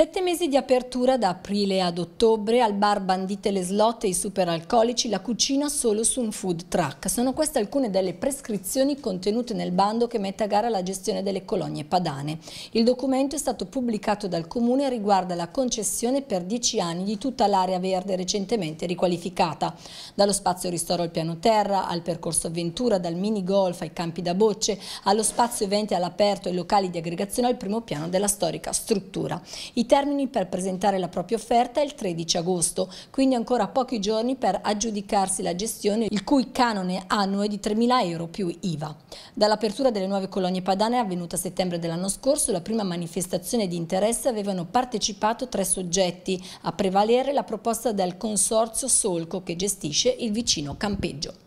Sette mesi di apertura da aprile ad ottobre, al bar bandite le slot e i superalcolici, la cucina solo su un food truck. Sono queste alcune delle prescrizioni contenute nel bando che mette a gara la gestione delle colonie padane. Il documento è stato pubblicato dal Comune e riguarda la concessione per dieci anni di tutta l'area verde recentemente riqualificata. Dallo spazio ristoro al piano terra, al percorso avventura, dal mini golf ai campi da bocce, allo spazio eventi all'aperto e locali di aggregazione al primo piano della storica struttura. I termini per presentare la propria offerta è il 13 agosto, quindi ancora pochi giorni per aggiudicarsi la gestione, il cui canone annuo è di 3.000 euro più IVA. Dall'apertura delle nuove colonie padane avvenuta a settembre dell'anno scorso, la prima manifestazione di interesse avevano partecipato tre soggetti, a prevalere la proposta del consorzio Solco che gestisce il vicino campeggio.